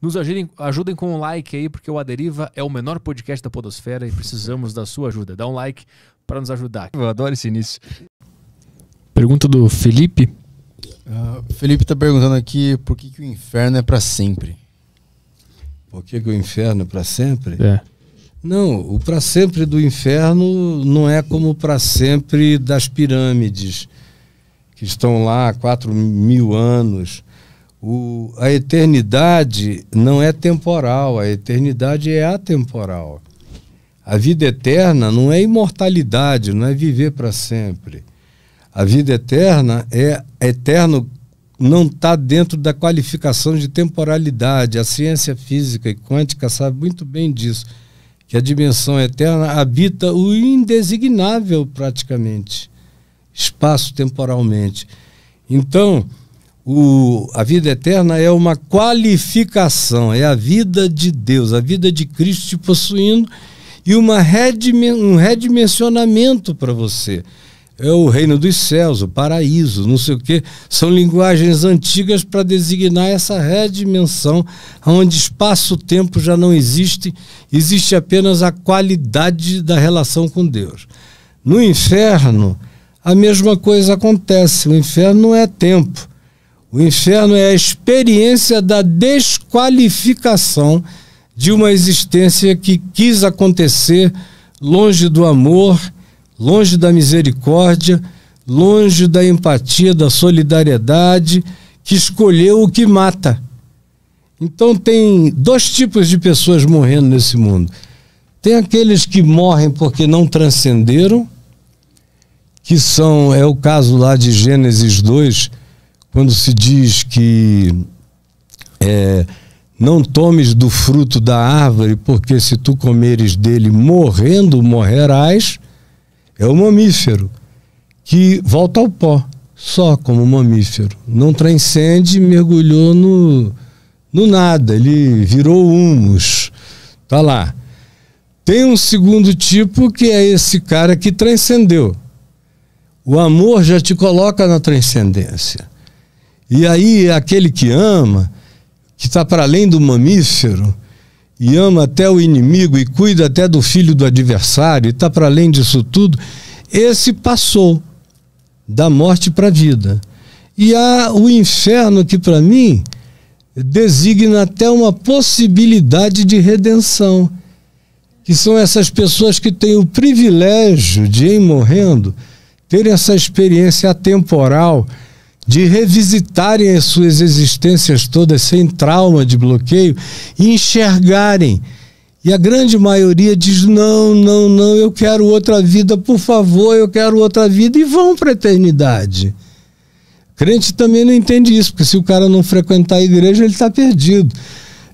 Nos ajudem, ajudem com um like aí, porque o Aderiva é o menor podcast da Podosfera e precisamos da sua ajuda. Dá um like para nos ajudar. Eu adoro esse início. Pergunta do Felipe. Uh, Felipe está perguntando aqui por que, que o inferno é para sempre. Por que, que o inferno é para sempre? É. Não, o para sempre do inferno não é como o para sempre das pirâmides, que estão lá há 4 mil anos. O, a eternidade não é temporal, a eternidade é atemporal. A vida eterna não é imortalidade, não é viver para sempre. A vida eterna é, é eterno, não está dentro da qualificação de temporalidade. A ciência física e quântica sabe muito bem disso, que a dimensão eterna habita o indesignável praticamente, espaço temporalmente. Então, o, a vida eterna é uma qualificação, é a vida de Deus, a vida de Cristo te possuindo e uma redimen um redimensionamento para você. É o reino dos céus, o paraíso, não sei o quê. São linguagens antigas para designar essa redimensão, onde espaço-tempo já não existe, existe apenas a qualidade da relação com Deus. No inferno, a mesma coisa acontece. O inferno não é tempo. O inferno é a experiência da desqualificação de uma existência que quis acontecer longe do amor, longe da misericórdia, longe da empatia, da solidariedade, que escolheu o que mata. Então tem dois tipos de pessoas morrendo nesse mundo. Tem aqueles que morrem porque não transcenderam, que são, é o caso lá de Gênesis 2, quando se diz que é, não tomes do fruto da árvore, porque se tu comeres dele morrendo, morrerás, é o mamífero, que volta ao pó, só como mamífero. Não transcende, mergulhou no, no nada, ele virou humus. Tá lá. Tem um segundo tipo que é esse cara que transcendeu. O amor já te coloca na transcendência. E aí, aquele que ama, que está para além do mamífero, e ama até o inimigo, e cuida até do filho do adversário, e está para além disso tudo, esse passou da morte para a vida. E há o inferno que, para mim, designa até uma possibilidade de redenção que são essas pessoas que têm o privilégio de, em morrendo, ter essa experiência atemporal de revisitarem as suas existências todas sem trauma de bloqueio e enxergarem. E a grande maioria diz: não, não, não, eu quero outra vida, por favor, eu quero outra vida, e vão para a eternidade. Crente também não entende isso, porque se o cara não frequentar a igreja, ele está perdido.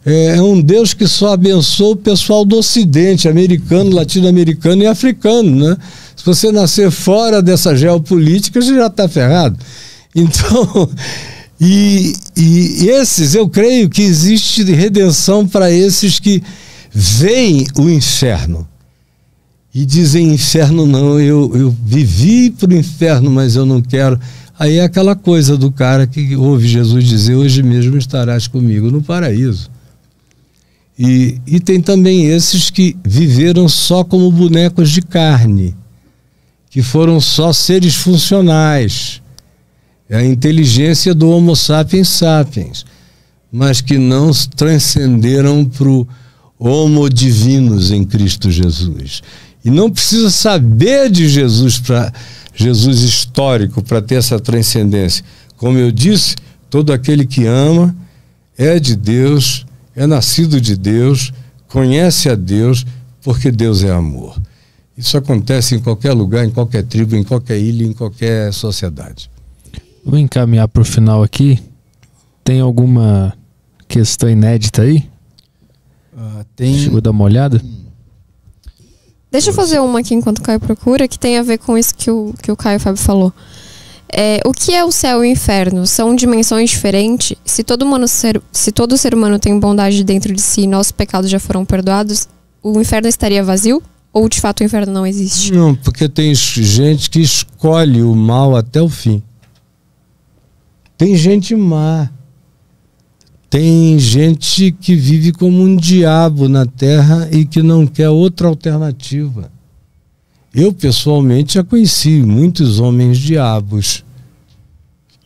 É, é um Deus que só abençoa o pessoal do Ocidente, americano, latino-americano e africano, né? Se você nascer fora dessa geopolítica, você já está ferrado. Então, e, e esses, eu creio que existe redenção para esses que veem o inferno e dizem: inferno não, eu, eu vivi para o inferno, mas eu não quero. Aí é aquela coisa do cara que ouve Jesus dizer: hoje mesmo estarás comigo no paraíso. E, e tem também esses que viveram só como bonecos de carne, que foram só seres funcionais é a inteligência do Homo sapiens sapiens, mas que não transcenderam para o Homo divinos em Cristo Jesus. E não precisa saber de Jesus para Jesus histórico para ter essa transcendência. Como eu disse, todo aquele que ama é de Deus, é nascido de Deus, conhece a Deus, porque Deus é amor. Isso acontece em qualquer lugar, em qualquer tribo, em qualquer ilha, em qualquer sociedade. Vou encaminhar para o final aqui. Tem alguma questão inédita aí? Uh, tem. Chegou a dar uma olhada? Deixa eu fazer uma aqui enquanto o Caio procura, que tem a ver com isso que o, que o Caio Fábio falou. É, o que é o céu e o inferno? São dimensões diferentes? Se todo, humano ser, se todo ser humano tem bondade dentro de si e nossos pecados já foram perdoados, o inferno estaria vazio? Ou de fato o inferno não existe? Não, porque tem gente que escolhe o mal até o fim. Tem gente má. Tem gente que vive como um diabo na terra e que não quer outra alternativa. Eu, pessoalmente, já conheci muitos homens diabos,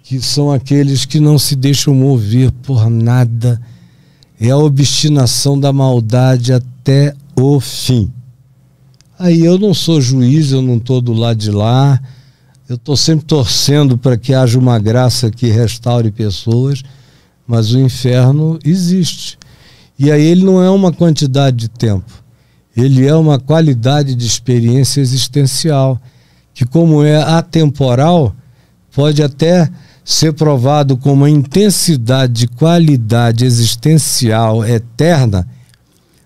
que são aqueles que não se deixam mover por nada. É a obstinação da maldade até o fim. Aí eu não sou juiz, eu não estou do lado de lá eu estou sempre torcendo para que haja uma graça que restaure pessoas, mas o inferno existe. E aí ele não é uma quantidade de tempo, ele é uma qualidade de experiência existencial, que, como é atemporal, pode até ser provado com uma intensidade de qualidade existencial eterna,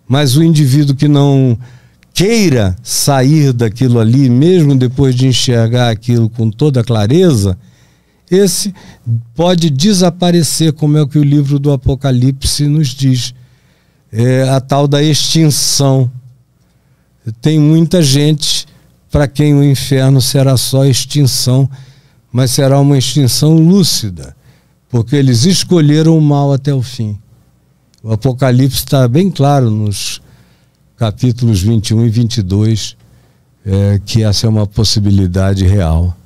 mas o indivíduo que não queira sair daquilo ali, mesmo depois de enxergar aquilo com toda clareza, esse pode desaparecer, como é o que o livro do Apocalipse nos diz. É a tal da extinção. Tem muita gente para quem o inferno será só extinção, mas será uma extinção lúcida, porque eles escolheram o mal até o fim. O Apocalipse está bem claro nos capítulos 21 e 22, é, que essa é uma possibilidade real